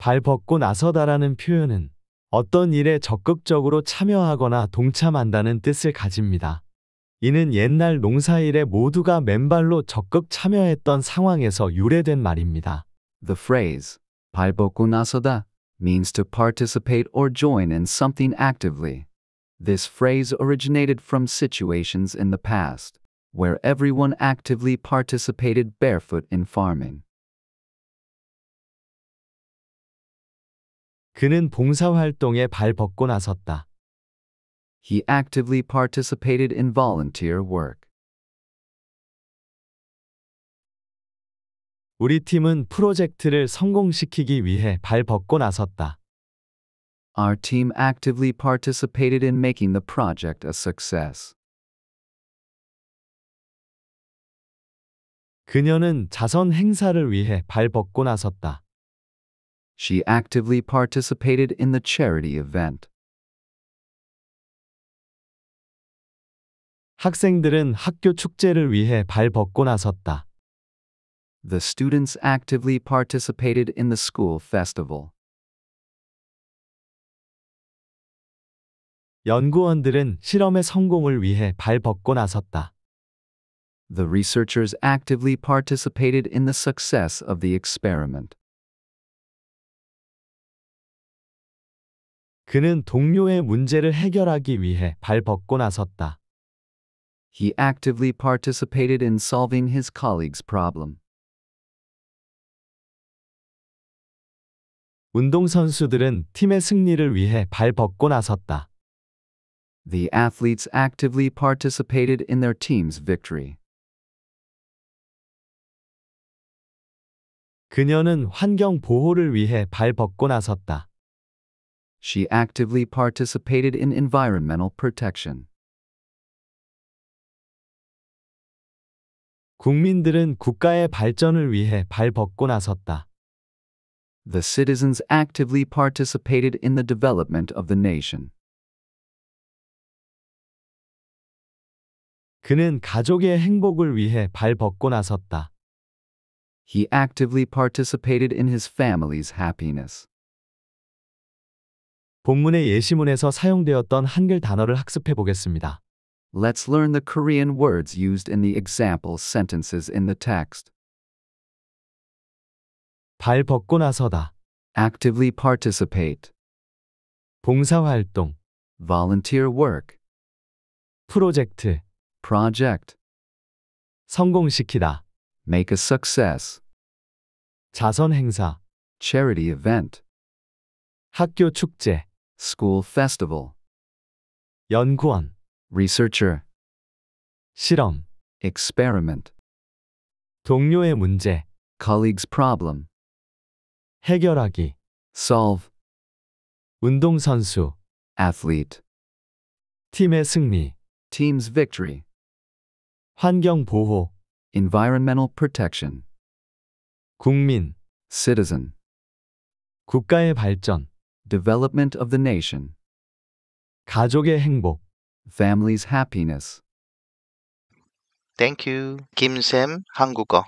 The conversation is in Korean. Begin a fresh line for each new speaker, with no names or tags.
발 벗고 나서다라는 표현은 어떤 일에 적극적으로 참여하거나 동참한다는 뜻을 가집니다. 이는 옛날 농사일에 모두가 맨발로 적극 참여했던 상황에서 유래된 말입니다. The phrase 발 벗고 나서다 means to participate or join in something actively. This phrase originated from situations in the past where everyone actively participated barefoot in farming. 그는 봉사활동에 발벗고 나섰다. He actively participated in volunteer work. 우리 팀은 프로젝트를 성공시키기 위해 발벗고 나섰다. Our team actively participated in making the project a success. 그녀는 자선 행사를 위해 발벗고 나섰다. She actively participated in the charity event. 학생들은 학교 축제를 위해 나섰다. The students actively participated in the school festival. 연구원들은 실험의 성공을 위해 나섰다. The researchers actively participated in the success of the experiment. 그는 동료의 문제를 해결하기 위해 발벗고 나섰다. He actively participated in solving his colleague's problem. 운동선수들은 팀의 승리를 위해 발벗고 나섰다. The athletes actively participated in their team's victory. 그녀는 환경 보호를 위해 발벗고 나섰다. she actively participated in environmental protection. 국민들은 국가의 발전을 위해 발벗고 나섰다. The citizens actively participated in the development of the nation. 그는 가족의 행복을 위해 발벗고 나섰다. He actively participated in his family's happiness. 본문의 예시문에서 사용되었던 한글 단어를 학습해 보겠습니다. Let's learn the Korean words used in the example sentences in the text. 발 벗고 나서다. Actively participate. 봉사활동. Volunteer work. 프로젝트. Project. 성공시키다. Make a success. 자선 행사. Charity event. 학교 축제. School Festival 연구원 Researcher 실험 Experiment 동료의 문제 Colleague's problem 해결하기 Solve 운동선수 Athlete 팀의 승리 Team's victory 환경보호 Environmental protection 국민 Citizen 국가의 발전 development of the nation, 가족의 행복, family's happiness. Thank you. Kim Sam, 한국어